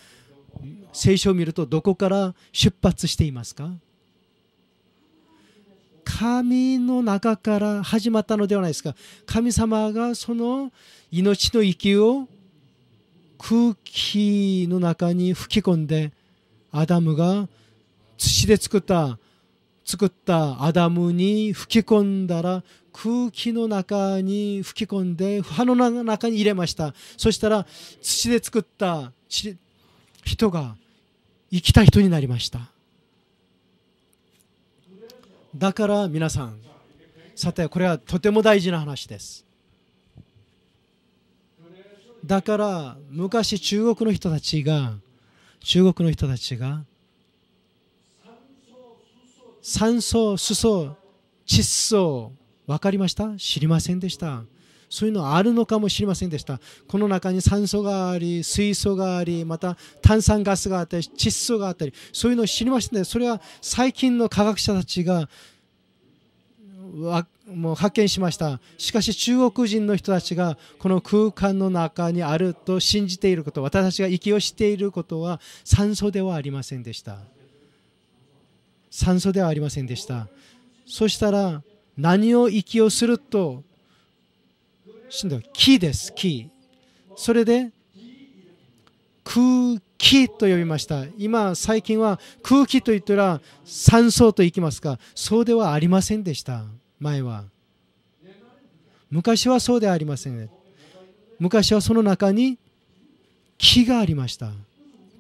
聖書を見るとどこから出発していますか神の中から始まったのではないですか神様がその命の息を空気の中に吹き込んでアダムが土で作った作ったアダムに吹き込んだら空気の中に吹き込んで葉の中に入れましたそしたら土で作った人が生きた人になりましただから皆さんさてこれはとても大事な話ですだから昔中国の人たちが中国の人たちが酸素、裾、窒素、分かりました知りませんでした。そういうのはあるのかもしれませんでしたこの中に酸素があり水素がありまた炭酸ガスがあったり窒素があったりそういうのを知りましたねそれは最近の科学者たちがもう発見しましたしかし中国人の人たちがこの空間の中にあると信じていること私たちが息をしていることは酸素ではありませんでした酸素ではありませんでしたそしたら何を息をするとしんど木です木それで空気と呼びました今最近は空気と言ったら酸素といきますかそうではありませんでした前は昔はそうではありません、昔はその中に木がありました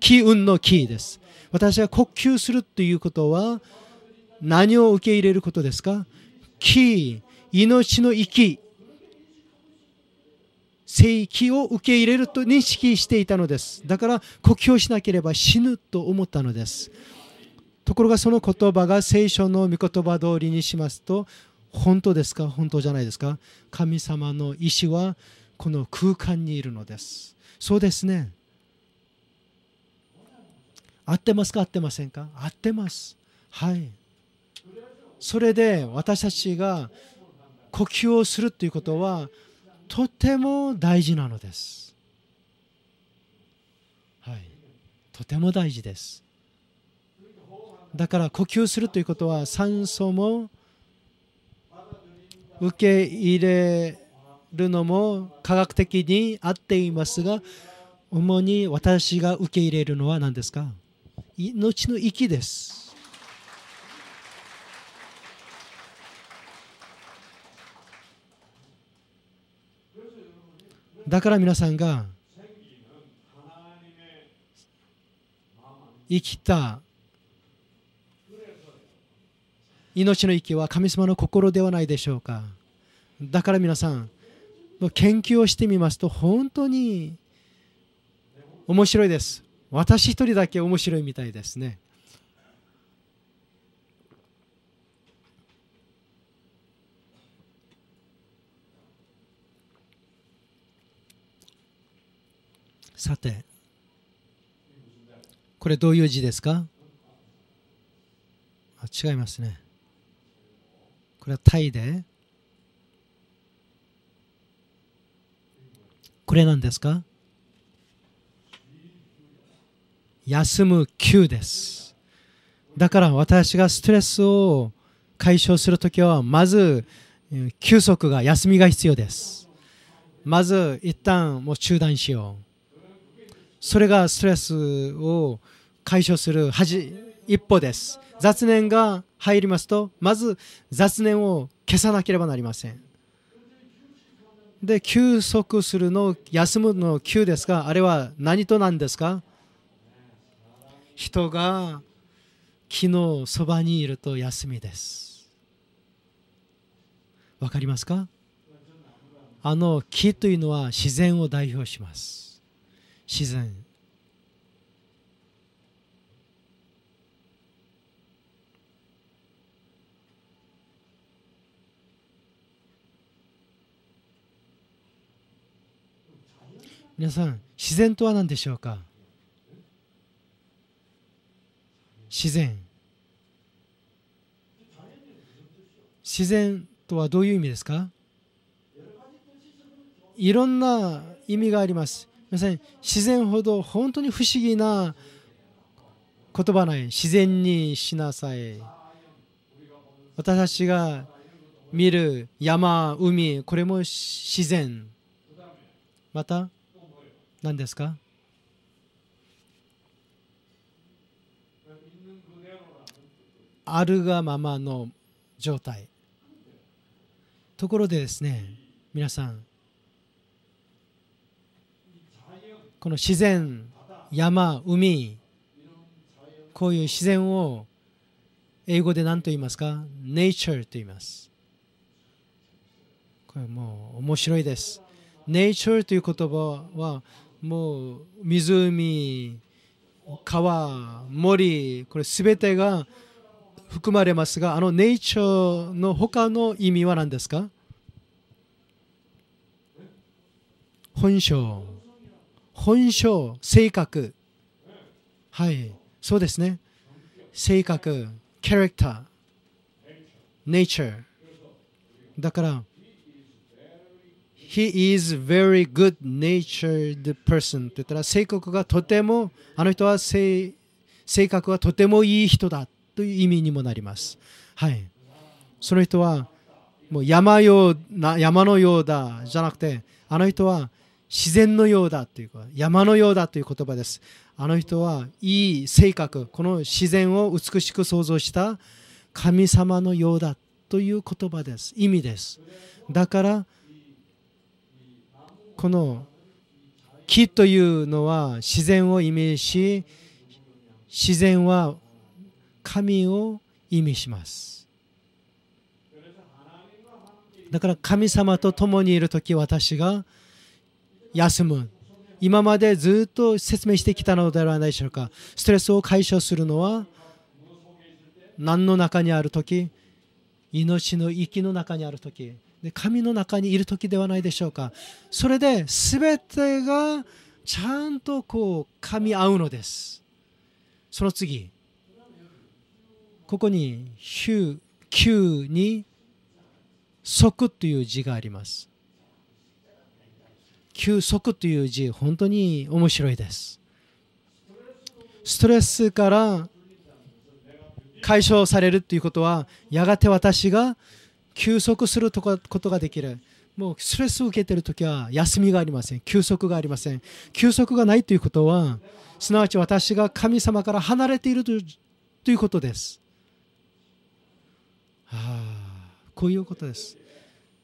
気運の木です私は呼吸するということは何を受け入れることですか木、命の息聖域を受け入れると認識していたのですだから呼吸しなければ死ぬと思ったのですところがその言葉が聖書の御言葉通りにしますと本当ですか本当じゃないですか神様の意志はこの空間にいるのですそうですね合ってますか合ってませんか合ってますはいそれで私たちが呼吸をするということはとても大事なのです。はい、とても大事です。だから呼吸するということは酸素も受け入れるのも科学的に合っていますが主に私が受け入れるのは何ですか命の息です。だから皆さんが生きた命の息は神様の心ではないでしょうかだから皆さん研究をしてみますと本当に面白いです私一人だけ面白いみたいですねさてこれどういう字ですかあ違いますねこれはタイでこれなんですか休む休ですだから私がストレスを解消するときはまず休息が休みが必要ですまず一旦もう中断しようそれがストレスを解消する一歩です雑念が入りますとまず雑念を消さなければなりませんで休息するの休むの休ですがあれは何となんですか人が木のそばにいると休みですわかりますかあの木というのは自然を代表します自然皆さん自然とは何でしょうか自然自然とはどういう意味ですかいろんな意味がありますまさに自然ほど本当に不思議な言葉ない自然にしなさい私たちが見る山海これも自然また何ですかあるがままの状態ところでですね皆さんこの自然山海こういう自然を英語で何と言いますか ?nature と言います。これもう面白いです。nature という言葉はもう湖、川、森、これ全てが含まれますが、あの nature の他の意味は何ですか本性。本性、性格、はい、そうですね、性格、キャラクター、ネイチャー、だから、He is very good natured person って言ったら、性格がとても、あの人は性性格はとてもいい人だという意味にもなります。はい、その人はもう山ような山のようだじゃなくて、あの人は自然のようだというか山のようだという言葉ですあの人はいい性格この自然を美しく創造した神様のようだという言葉です意味ですだからこの木というのは自然を意味し自然は神を意味しますだから神様と共にいる時私が「休む今までずっと説明してきたのではないでしょうかストレスを解消するのは何の中にある時命の息の中にある時で神の中にいる時ではないでしょうかそれで全てがちゃんとこう噛み合うのですその次ここに「9」に「即」という字があります休息という字本当に面白いですストレスから解消されるということはやがて私が休息することができるもうストレスを受けている時は休みがありません休息がありません休息がないということはすなわち私が神様から離れているということですああこういうことです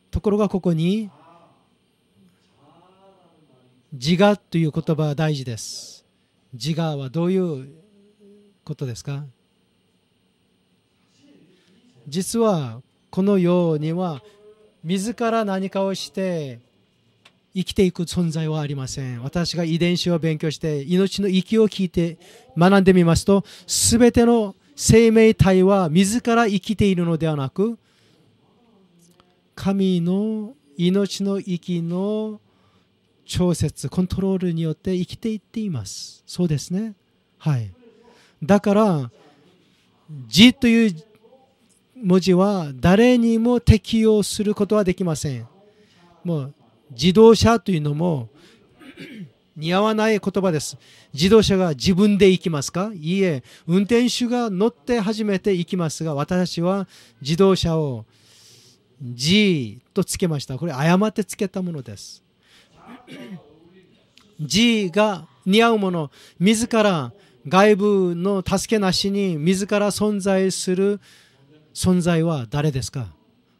ところがここに自我という言葉は大事です自我はどういうことですか実はこのようには自ら何かをして生きていく存在はありません私が遺伝子を勉強して命の息を聞いて学んでみますと全ての生命体は自ら生きているのではなく神の命の息の調節コントロールによって生きていっていますそうですねはいだから「字」という文字は誰にも適用することはできませんもう自動車というのも似合わない言葉です自動車が自分で行きますかいいえ運転手が乗って初めて行きますが私は自動車を G とつけましたこれ誤ってつけたものです字が似合うもの自ら外部の助けなしに自ら存在する存在は誰ですか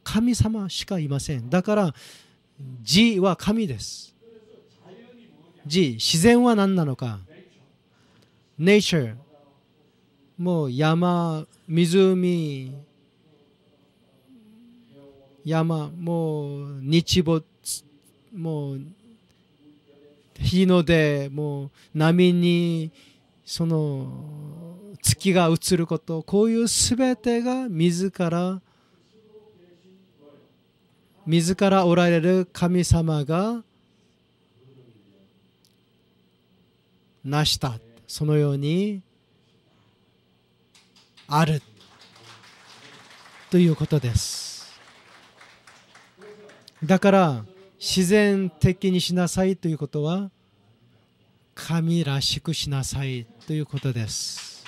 神様しかいませんだから字は神です字自然は何なのか nature もう山湖山もう日没もう日の出もう波にその月が映ることこういう全てが自ら自らおられる神様が成したそのようにあるということですだから自然的にしなさいということは神らしくしなさいということです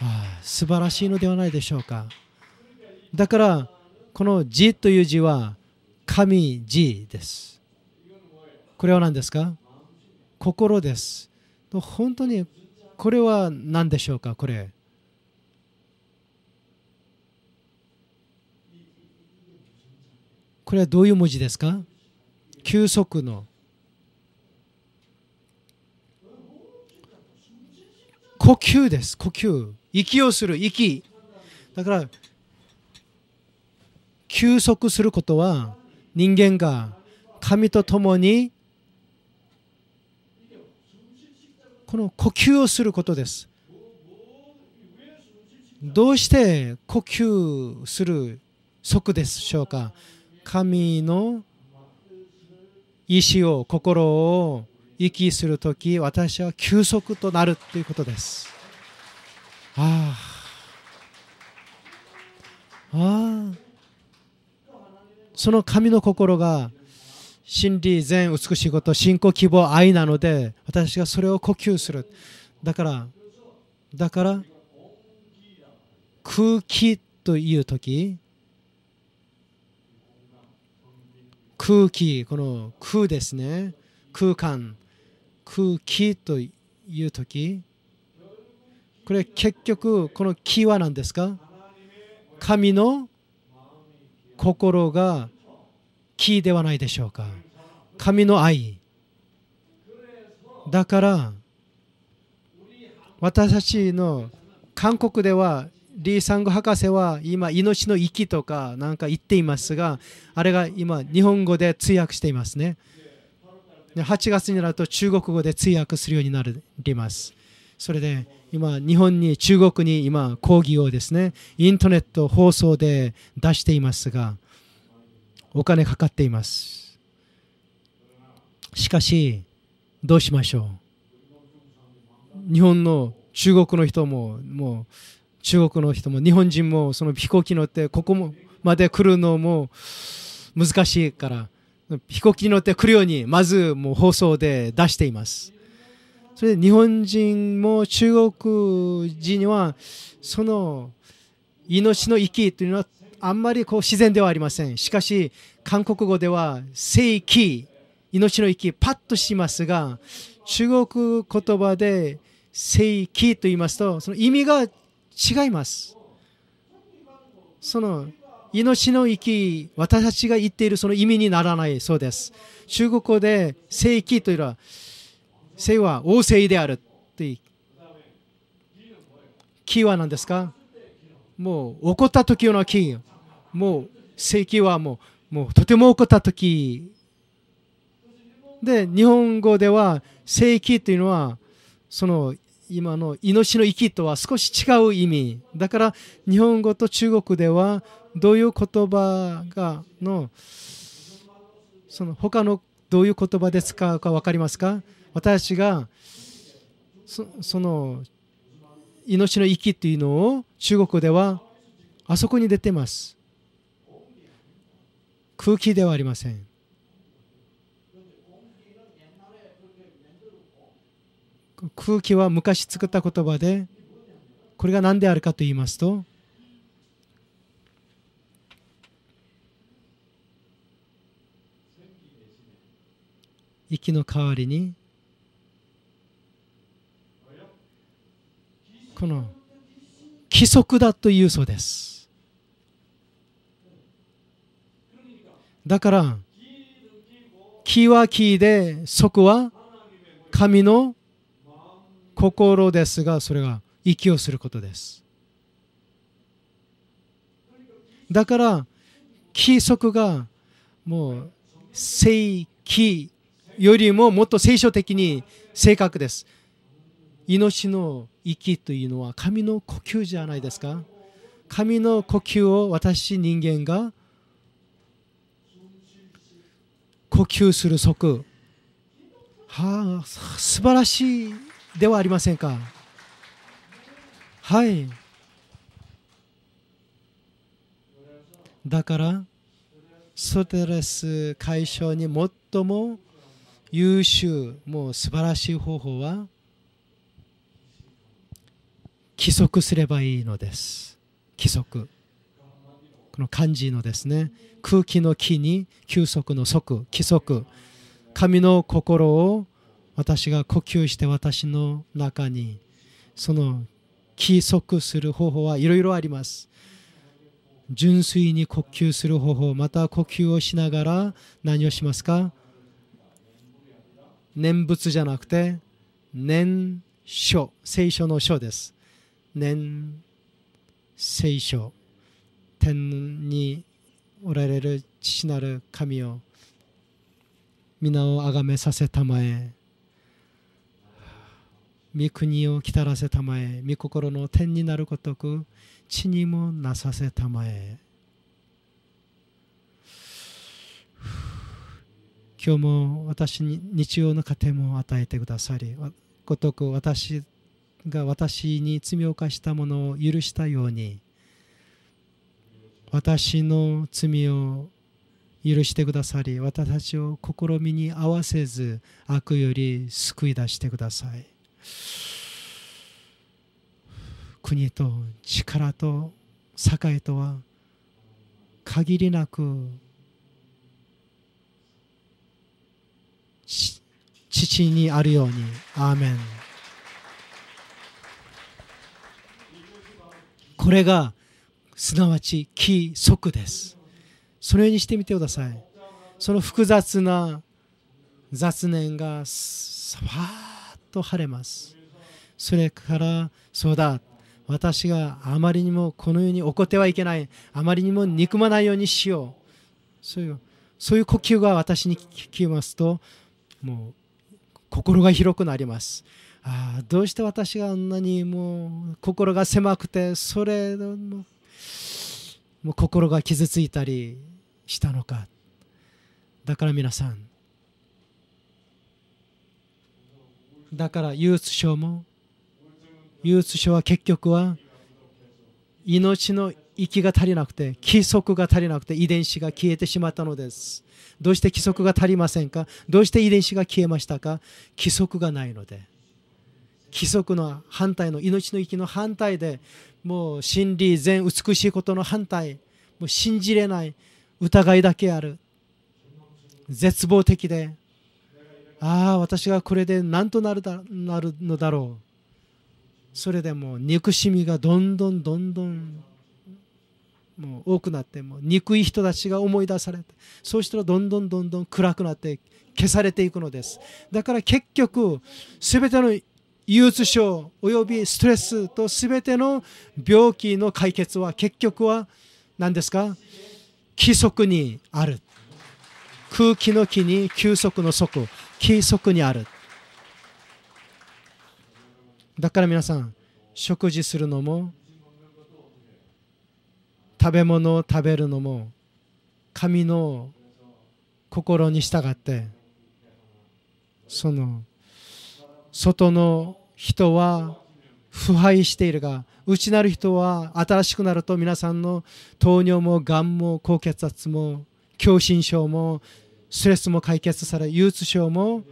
ああ素晴らしいのではないでしょうかだからこの「字」という字は神字ですこれは何ですか心です本当にこれは何でしょうかこれこれはどういう文字ですか休息の呼吸です呼吸息をする息だから休息することは人間が神と共にこの呼吸をすることですどうして呼吸する即でしょうか神の意志を心を息する時私は休息となるということです。ああその神の心が真理善美しいこと信仰希望愛なので私がそれを呼吸するだからだから空気という時空気この空ですね空間空気という時これ結局この気は何ですか神の心が気ではないでしょうか神の愛だから私たちの韓国ではリー・サンゴ博士は今命の息とかなんか言っていますがあれが今日本語で通訳していますね8月になると中国語で通訳するようになりますそれで今日本に中国に今講義をですねインターネット放送で出していますがお金かかっていますしかしどうしましょう日本の中国の人ももう中国の人も日本人もその飛行機乗ってここまで来るのも難しいから飛行機に乗って来るようにまずもう放送で出していますそれで日本人も中国人はその命の息というのはあんまりこう自然ではありませんしかし韓国語では生気命の息パッとしますが中国言葉で生気と言いますとその意味が違いますその命の息私たちが言っているその意味にならないそうです中国語で生域というのは生は王政であるというーは何ですかもう怒った時のキー、もう生域はもうもうとても怒った時で日本語では生域というのはその今の命の息とは少し違う意味だから日本語と中国ではどういう言葉がのその他のどういう言葉で使うか分かりますか私がその命の息というのを中国ではあそこに出てます空気ではありません空気は昔作った言葉でこれが何であるかと言いますと息の代わりにこの規則だというそうですだから木は木で即は神の心ですがそれが息をすることですだから規則がもう正規よりももっと聖書的に正確です命の息というのは神の呼吸じゃないですか神の呼吸を私人間が呼吸する足はあ素晴らしいではありませんかはいだからストレス解消に最も優秀もう素晴らしい方法は規則すればいいのです規則この漢字のですね空気の木に休息の即規則神の心を私が呼吸して私の中にその規則する方法はいろいろあります純粋に呼吸する方法また呼吸をしながら何をしますか念仏じゃなくて念書聖書の書です念聖書天におられる父なる神を皆をあがめさせたまえ御国を来たらせたまえ御心の天になるごとく地にもなさせたまえ今日も私に日曜の糧も与えてくださりごとく私が私に罪を犯したものを許したように私の罪を許してくださり私たちを試みに合わせず悪より救い出してください国と力と栄とは限りなく父にあるようにアーメンこれがすなわち規則ですそのようにしてみてくださいその複雑な雑念がさわと晴れますそれからそうだ私があまりにもこの世に怒ってはいけないあまりにも憎まないようにしようそういうそういう呼吸が私に聞きますともう心が広くなりますああどうして私があんなにもう心が狭くてそれももう心が傷ついたりしたのかだから皆さんだからユース賞もユース賞は結局は命の息が足りなくて規則が足りなくて遺伝子が消えてしまったのですどうして規則が足りませんかどうして遺伝子が消えましたか規則がないので規則の反対の命の息の反対でもう真理全美しいことの反対もう信じれない疑いだけある絶望的でああ私がこれで何となるだなるのだろうそれでも憎しみがどんどんどんどんもう多くなっても憎い人たちが思い出されてそうしたらどんどんどんどん暗くなって消されていくのですだから結局全ての憂鬱症およびストレスとすべての病気の解決は結局は何ですか規則にある空気の木に休息の底計測にあるだから皆さん食事するのも食べ物を食べるのも神の心に従ってその外の人は腐敗しているが内なる人は新しくなると皆さんの糖尿もがんも高血圧も狭心症もストレスも解決され憂鬱症も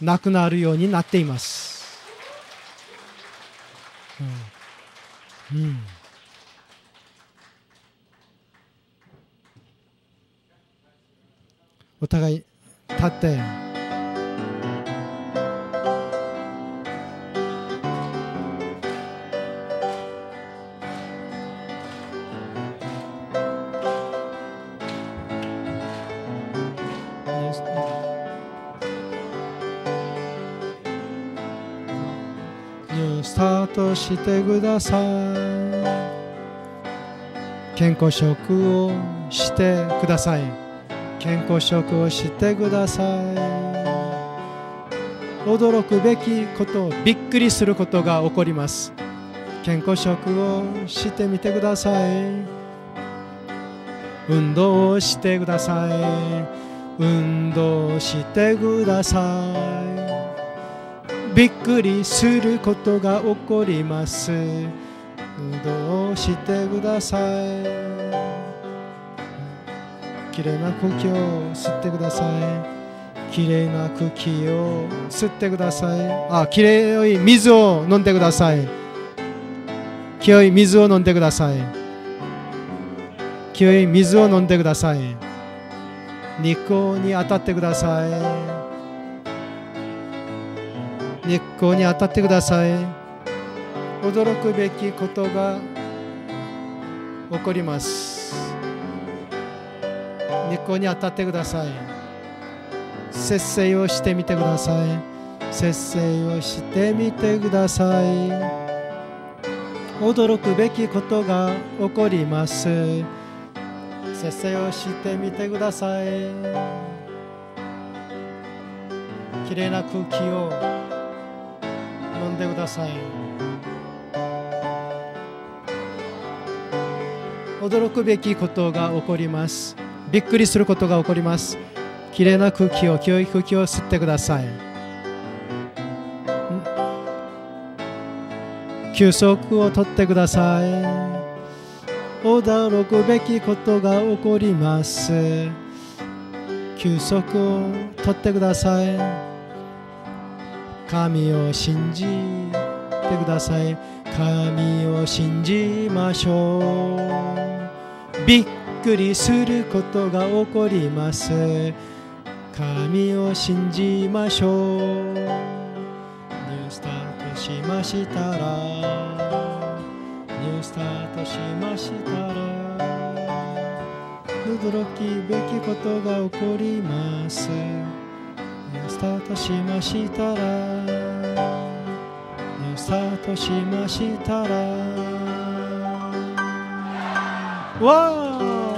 なくなるようになっています、うん、うんお互い立ってしてください健康食をしてください健康食をしてください驚くべきことびっくりすることが起こります健康食をしてみてください運動をしてください運動してくださいびっくりすることが起こりますどうしてください綺麗な空気を吸ってください綺麗な空気を吸ってくださいあ綺麗い水を飲んでください清い水を飲んでください清い水を飲んでください日光に当たってください日光に当たってください驚くべきことが起こります日光に当たってください節制をしてみてください節制をしてみてください驚くべきことが起こります節制をしてみてください綺麗な空気を飲んでください驚くべきことが起こりますびっくりすることが起こりますきれいな空気を清い空気を吸ってください休息をとってください驚くべきことが起こります休息をとってください。神を信じてください神を信じましょうびっくりすることが起こります神を信じましょうニュースタートしましたらニュースタートしましたら驚きべきことが起こりますスタートしましたらさとしましたらわあ